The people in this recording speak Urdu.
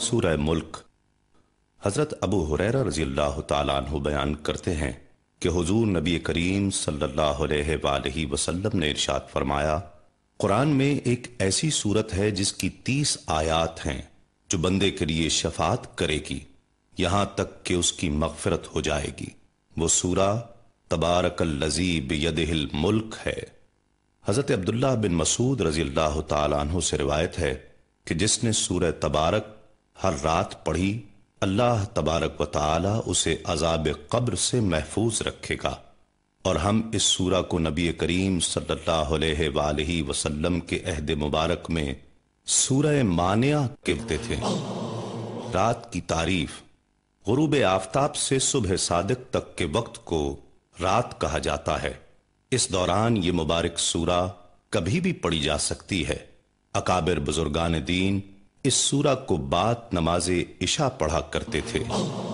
سورہ ملک حضرت ابو حریرہ رضی اللہ تعالیٰ عنہ بیان کرتے ہیں کہ حضور نبی کریم صلی اللہ علیہ وآلہ وسلم نے ارشاد فرمایا قرآن میں ایک ایسی صورت ہے جس کی تیس آیات ہیں جو بندے کے لیے شفاعت کرے گی یہاں تک کہ اس کی مغفرت ہو جائے گی وہ سورہ تبارک اللذی بیدہ الملک ہے حضرت عبداللہ بن مسعود رضی اللہ تعالیٰ عنہ سے روایت ہے کہ جس نے سورہ تبارک ہر رات پڑھی اللہ تبارک و تعالی اسے عذاب قبر سے محفوظ رکھے گا اور ہم اس سورہ کو نبی کریم صلی اللہ علیہ وآلہ وسلم کے عہد مبارک میں سورہ مانیہ کرتے تھے رات کی تعریف غروب آفتاب سے صبح صادق تک کے وقت کو رات کہا جاتا ہے اس دوران یہ مبارک سورہ کبھی بھی پڑھی جا سکتی ہے اکابر بزرگان دین इस सूरा को बात नमाज इशा पढ़ा करते थे